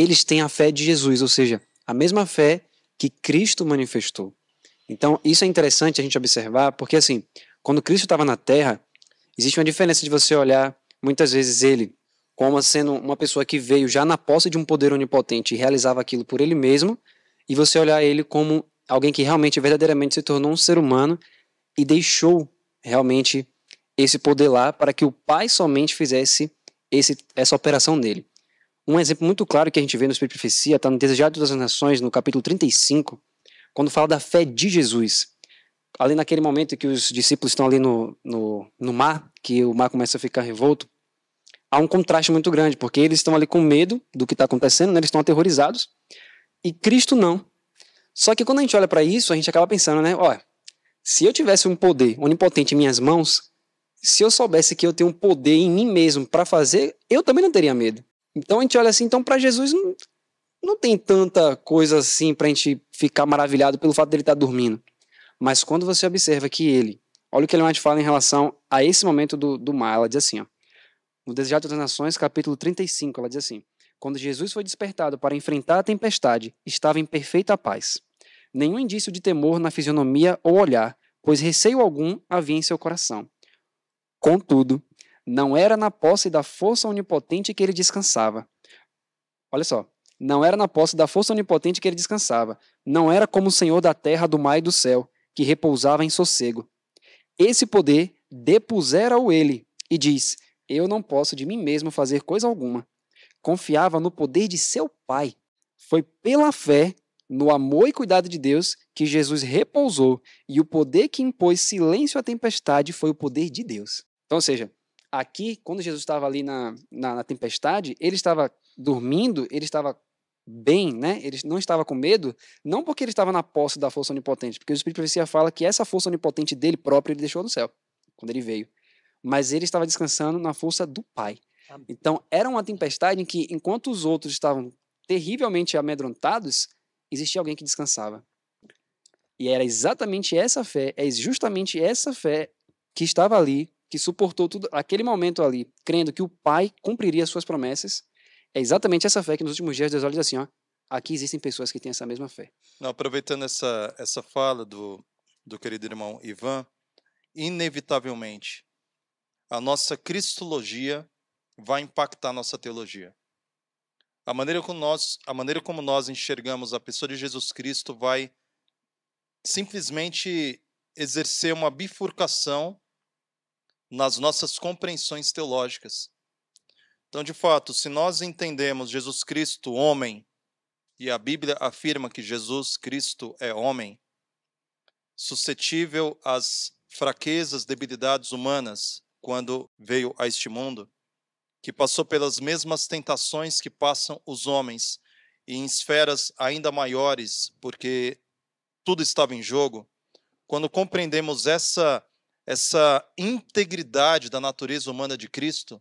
eles têm a fé de Jesus, ou seja, a mesma fé que Cristo manifestou. Então, isso é interessante a gente observar, porque assim, quando Cristo estava na terra, existe uma diferença de você olhar muitas vezes ele como sendo uma pessoa que veio já na posse de um poder onipotente e realizava aquilo por ele mesmo, e você olhar ele como alguém que realmente, verdadeiramente se tornou um ser humano e deixou realmente esse poder lá para que o Pai somente fizesse esse, essa operação dele. Um exemplo muito claro que a gente vê no Espírito de Profecia está no Desejado das Nações, no capítulo 35, quando fala da fé de Jesus. Ali naquele momento que os discípulos estão ali no, no, no mar, que o mar começa a ficar revolto, há um contraste muito grande, porque eles estão ali com medo do que está acontecendo, né? eles estão aterrorizados, e Cristo não. Só que quando a gente olha para isso, a gente acaba pensando, né? Olha, se eu tivesse um poder onipotente em minhas mãos, se eu soubesse que eu tenho um poder em mim mesmo para fazer, eu também não teria medo. Então a gente olha assim, então para Jesus não, não tem tanta coisa assim para a gente ficar maravilhado pelo fato dele estar tá dormindo. Mas quando você observa que ele, olha o que ele mais fala em relação a esse momento do, do mar, ela diz assim, ó, no Desejado das Nações, capítulo 35, ela diz assim, quando Jesus foi despertado para enfrentar a tempestade, estava em perfeita paz. Nenhum indício de temor na fisionomia ou olhar, pois receio algum havia em seu coração. Contudo, não era na posse da força onipotente que ele descansava. Olha só. Não era na posse da força onipotente que ele descansava. Não era como o Senhor da terra, do mar e do céu, que repousava em sossego. Esse poder depusera-o ele e diz: Eu não posso de mim mesmo fazer coisa alguma. Confiava no poder de seu Pai. Foi pela fé no amor e cuidado de Deus que Jesus repousou, e o poder que impôs silêncio à tempestade foi o poder de Deus. Então, ou seja, Aqui, quando Jesus estava ali na, na, na tempestade, ele estava dormindo, ele estava bem, né? Ele não estava com medo, não porque ele estava na posse da força onipotente, porque o Espírito de Profecia fala que essa força onipotente dele próprio ele deixou no céu, quando ele veio. Mas ele estava descansando na força do Pai. Então, era uma tempestade em que, enquanto os outros estavam terrivelmente amedrontados, existia alguém que descansava. E era exatamente essa fé, é justamente essa fé que estava ali que suportou tudo aquele momento ali, crendo que o Pai cumpriria as suas promessas, é exatamente essa fé que nos últimos dias Deus olha assim, ó, aqui existem pessoas que têm essa mesma fé. Não, aproveitando essa essa fala do do querido irmão Ivan, inevitavelmente a nossa cristologia vai impactar a nossa teologia. A maneira como nós, a maneira como nós enxergamos a pessoa de Jesus Cristo vai simplesmente exercer uma bifurcação nas nossas compreensões teológicas. Então, de fato, se nós entendemos Jesus Cristo homem, e a Bíblia afirma que Jesus Cristo é homem, suscetível às fraquezas, debilidades humanas quando veio a este mundo, que passou pelas mesmas tentações que passam os homens, e em esferas ainda maiores, porque tudo estava em jogo, quando compreendemos essa essa integridade da natureza humana de Cristo,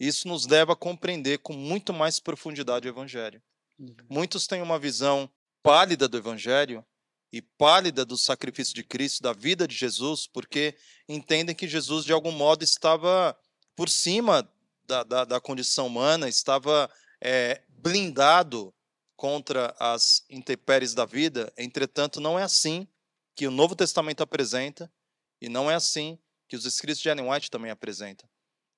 isso nos leva a compreender com muito mais profundidade o Evangelho. Uhum. Muitos têm uma visão pálida do Evangelho e pálida do sacrifício de Cristo, da vida de Jesus, porque entendem que Jesus, de algum modo, estava por cima da, da, da condição humana, estava é, blindado contra as intempéries da vida. Entretanto, não é assim que o Novo Testamento apresenta e não é assim que os escritos de Ellen White também apresentam.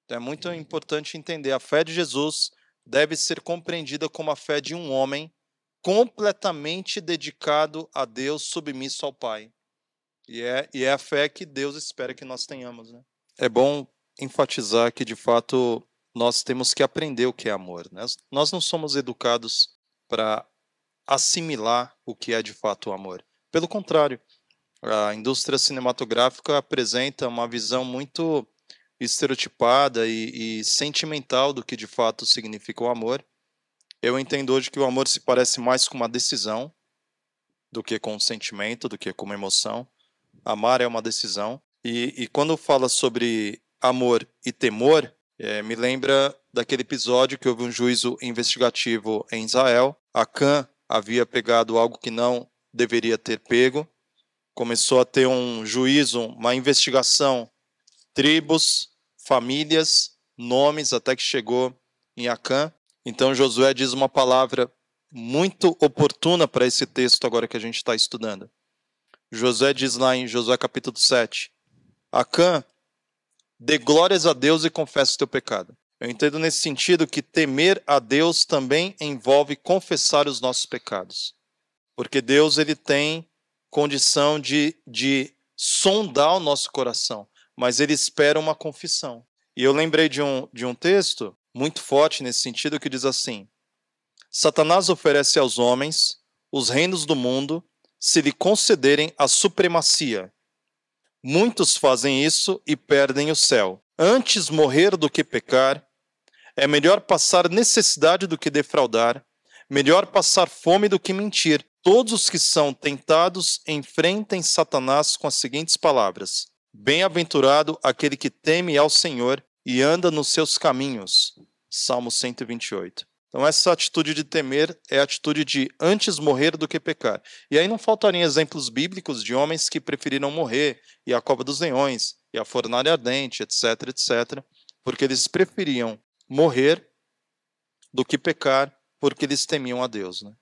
Então é muito é. importante entender a fé de Jesus deve ser compreendida como a fé de um homem completamente dedicado a Deus, submisso ao Pai. E é, e é a fé que Deus espera que nós tenhamos. Né? É bom enfatizar que, de fato, nós temos que aprender o que é amor. Né? Nós não somos educados para assimilar o que é de fato o amor. Pelo contrário, a indústria cinematográfica apresenta uma visão muito estereotipada e, e, sentimental do que de fato significa o amor. Eu entendo hoje que o amor se parece mais com uma decisão do que com um sentimento, do que com uma emoção. Amar é uma decisão. E, e quando fala sobre amor e temor, é, me lembra daquele episódio que houve um juízo investigativo em Israel. A Khan havia pegado algo que não deveria ter pego começou a ter um juízo, uma investigação, tribos, famílias, nomes, até que chegou em Acã. Então Josué diz uma palavra muito oportuna para esse texto agora que a gente está estudando. Josué diz lá em Josué capítulo 7: Acã, dê glórias a Deus e confessa o teu pecado. Eu entendo nesse sentido que temer a Deus também envolve confessar os nossos pecados. Porque Deus ele tem condição de, de sondar o nosso coração, mas ele espera uma confissão. E eu lembrei de um, de um texto muito forte nesse sentido que diz assim: Satanás oferece aos homens os reinos do mundo se lhe concederem a supremacia. Muitos fazem isso e perdem o céu. Antes morrer do que pecar, é melhor passar necessidade do que defraudar, melhor passar fome do que mentir, Todos os que são tentados enfrentem Satanás com as seguintes palavras: Bem-aventurado aquele que teme ao Senhor e anda nos seus caminhos. Salmo 128. Então, essa atitude de temer é a atitude de antes morrer do que pecar. E aí não faltariam exemplos bíblicos de homens que preferiram morrer, e a cova dos leões, e a fornalha ardente, etc, etc, porque eles preferiam morrer do que pecar, porque eles temiam a Deus. Né?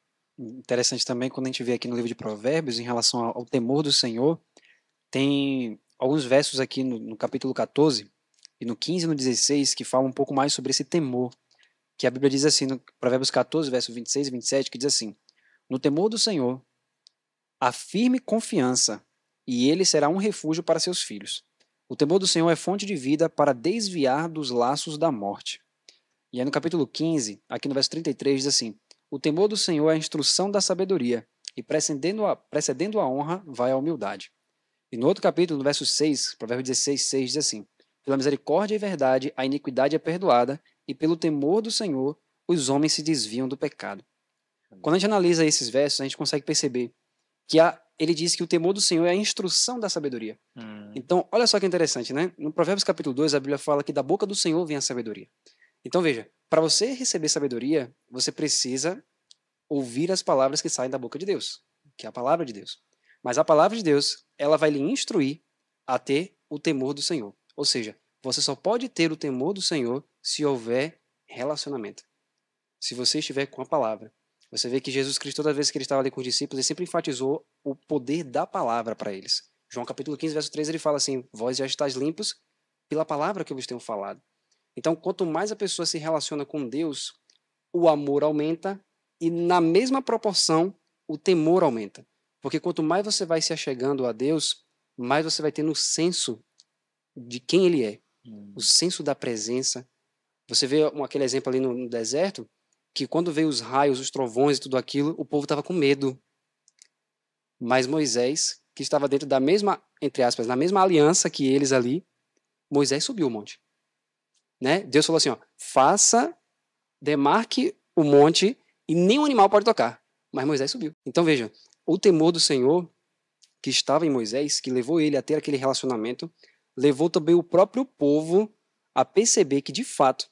interessante também quando a gente vê aqui no livro de Provérbios, em relação ao temor do Senhor, tem alguns versos aqui no, no capítulo 14 e no 15 e no 16 que falam um pouco mais sobre esse temor. Que a Bíblia diz assim, no Provérbios 14, verso 26 e 27, que diz assim: No temor do Senhor, afirme confiança, e ele será um refúgio para seus filhos. O temor do Senhor é fonte de vida para desviar dos laços da morte. E aí no capítulo 15, aqui no verso 33, diz assim: o temor do Senhor é a instrução da sabedoria, e precedendo a, precedendo a honra vai a humildade. E no outro capítulo, no verso 6, provérbios 16, 6 diz assim: Pela misericórdia e verdade a iniquidade é perdoada, e pelo temor do Senhor os homens se desviam do pecado. Quando a gente analisa esses versos, a gente consegue perceber que a, ele diz que o temor do Senhor é a instrução da sabedoria. Hum. Então, olha só que interessante, né? No Provérbios capítulo 2, a Bíblia fala que da boca do Senhor vem a sabedoria. Então, veja, para você receber sabedoria, você precisa ouvir as palavras que saem da boca de Deus, que é a palavra de Deus. Mas a palavra de Deus, ela vai lhe instruir a ter o temor do Senhor. Ou seja, você só pode ter o temor do Senhor se houver relacionamento. Se você estiver com a palavra. Você vê que Jesus Cristo, toda vez que ele estava ali com os discípulos, ele sempre enfatizou o poder da palavra para eles. João capítulo 15, verso 3, ele fala assim: Vós já estáis limpos pela palavra que eu vos tenho falado. Então, quanto mais a pessoa se relaciona com Deus, o amor aumenta e, na mesma proporção, o temor aumenta. Porque quanto mais você vai se achegando a Deus, mais você vai tendo o senso de quem Ele é, hum. o senso da presença. Você vê aquele exemplo ali no, no deserto, que quando veio os raios, os trovões e tudo aquilo, o povo estava com medo. Mas Moisés, que estava dentro da mesma, entre aspas, na mesma aliança que eles ali, Moisés subiu o monte. Né? Deus falou assim: ó, faça, demarque o monte e nenhum animal pode tocar. Mas Moisés subiu. Então veja, o temor do Senhor que estava em Moisés, que levou ele a ter aquele relacionamento, levou também o próprio povo a perceber que de fato,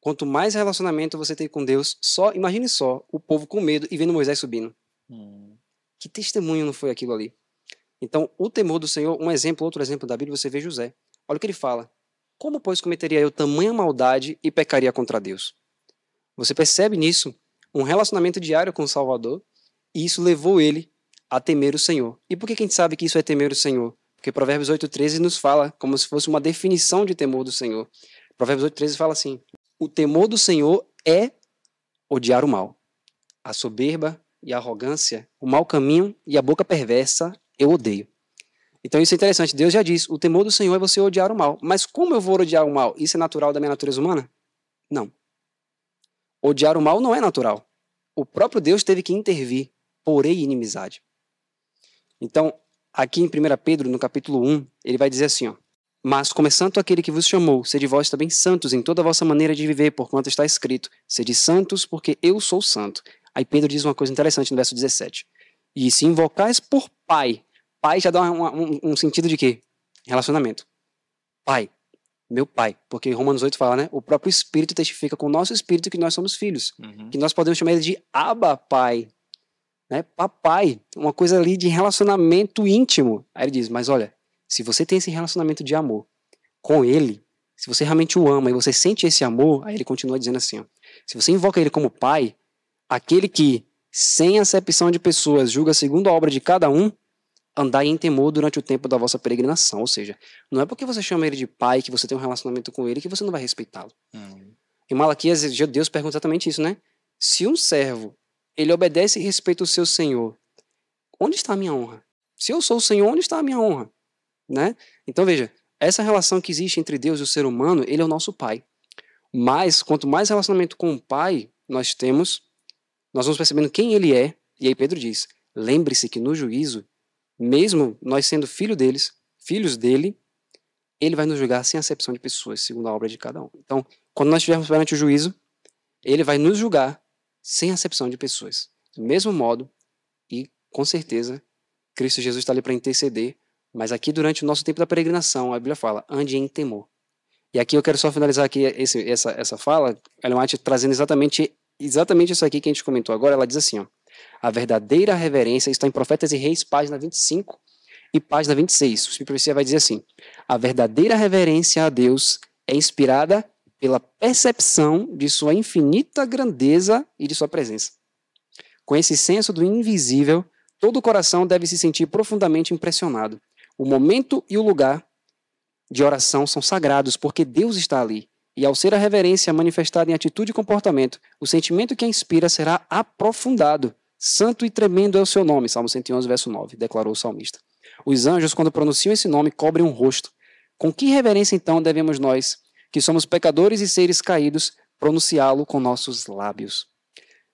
quanto mais relacionamento você tem com Deus, só imagine só o povo com medo e vendo Moisés subindo. Hum. Que testemunho não foi aquilo ali? Então, o temor do Senhor, um exemplo, outro exemplo da Bíblia, você vê José. Olha o que ele fala. Como, pois, cometeria eu tamanha maldade e pecaria contra Deus? Você percebe nisso um relacionamento diário com o Salvador, e isso levou ele a temer o Senhor. E por que a gente sabe que isso é temer o Senhor? Porque Provérbios 8,13 nos fala como se fosse uma definição de temor do Senhor. Provérbios 8,13 fala assim: O temor do Senhor é odiar o mal. A soberba e a arrogância, o mau caminho e a boca perversa eu odeio. Então isso é interessante. Deus já diz: o temor do Senhor é você odiar o mal. Mas como eu vou odiar o mal? Isso é natural da minha natureza humana? Não. Odiar o mal não é natural. O próprio Deus teve que intervir, porém inimizade. Então, aqui em 1 Pedro, no capítulo 1, ele vai dizer assim: ó, Mas como é santo aquele que vos chamou, sede vós também santos em toda a vossa maneira de viver, porquanto está escrito: Sede santos, porque eu sou santo. Aí Pedro diz uma coisa interessante no verso 17: E se invocais por Pai pai já dá um, um, sentido de quê? Relacionamento. Pai. Meu pai. Porque Romanos 8 fala, né? O próprio Espírito testifica com o nosso Espírito que nós somos filhos. Uhum. Que nós podemos chamar ele de Abba Pai. Né? Papai. Uma coisa ali de relacionamento íntimo. Aí ele diz, mas olha, se você tem esse relacionamento de amor com ele, se você realmente o ama e você sente esse amor, aí ele continua dizendo assim, ó, se você invoca ele como pai, aquele que, sem acepção de pessoas, julga segundo a obra de cada um, andai em temor durante o tempo da vossa peregrinação. Ou seja, não é porque você chama ele de pai, que você tem um relacionamento com ele, que você não vai respeitá-lo. Uhum. Em Malaquias, Deus pergunta exatamente isso, né? Se um servo, ele obedece e respeita o seu senhor, onde está a minha honra? Se eu sou o senhor, onde está a minha honra? Né? Então veja, essa relação que existe entre Deus e o ser humano, ele é o nosso pai. Mas, quanto mais relacionamento com o pai nós temos, nós vamos percebendo quem ele é. E aí Pedro diz, lembre-se que no juízo mesmo nós sendo filho deles, filhos dele, ele vai nos julgar sem acepção de pessoas, segundo a obra de cada um. Então, quando nós estivermos perante o juízo, ele vai nos julgar sem acepção de pessoas. Do mesmo modo, e com certeza, Cristo Jesus está ali para interceder, mas aqui durante o nosso tempo da peregrinação, a Bíblia fala, ande em temor. E aqui eu quero só finalizar aqui esse, essa, essa fala, Ellen White trazendo exatamente, exatamente isso aqui que a gente comentou agora, ela diz assim, ó, a verdadeira reverência está em Profetas e Reis, página 25 e página 26. O Supremacia vai dizer assim: A verdadeira reverência a Deus é inspirada pela percepção de sua infinita grandeza e de sua presença. Com esse senso do invisível, todo o coração deve se sentir profundamente impressionado. O momento e o lugar de oração são sagrados porque Deus está ali. E ao ser a reverência manifestada em atitude e comportamento, o sentimento que a inspira será aprofundado Santo e tremendo é o seu nome, Salmo 111, verso 9, declarou o salmista. Os anjos, quando pronunciam esse nome, cobrem um rosto. Com que reverência, então, devemos nós, que somos pecadores e seres caídos, pronunciá-lo com nossos lábios?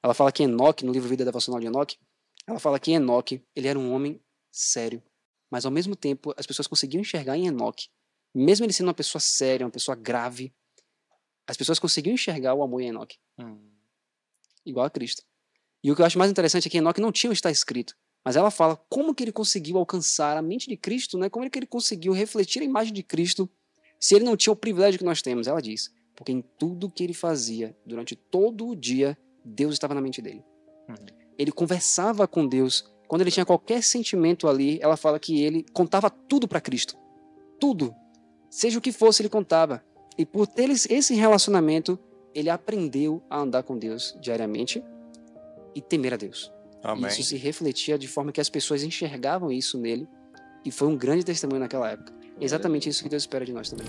Ela fala que Enoque, no livro Vida Devocional de Enoque, ela fala que Enoque, ele era um homem sério. Mas, ao mesmo tempo, as pessoas conseguiam enxergar em Enoque, mesmo ele sendo uma pessoa séria, uma pessoa grave, as pessoas conseguiam enxergar o amor em Enoque. Hum. Igual a Cristo. E o que eu acho mais interessante é que Enoque não tinha está escrito. Mas ela fala como que ele conseguiu alcançar a mente de Cristo, né? como é que ele conseguiu refletir a imagem de Cristo se ele não tinha o privilégio que nós temos. Ela diz, porque em tudo que ele fazia, durante todo o dia, Deus estava na mente dele. Uhum. Ele conversava com Deus. Quando ele tinha qualquer sentimento ali, ela fala que ele contava tudo para Cristo. Tudo. Seja o que fosse, ele contava. E por ter esse relacionamento, ele aprendeu a andar com Deus diariamente e temer a Deus. Amém. Isso se refletia de forma que as pessoas enxergavam isso nele e foi um grande testemunho naquela época. É exatamente isso que Deus espera de nós também.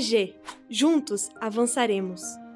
G, Juntos avançaremos.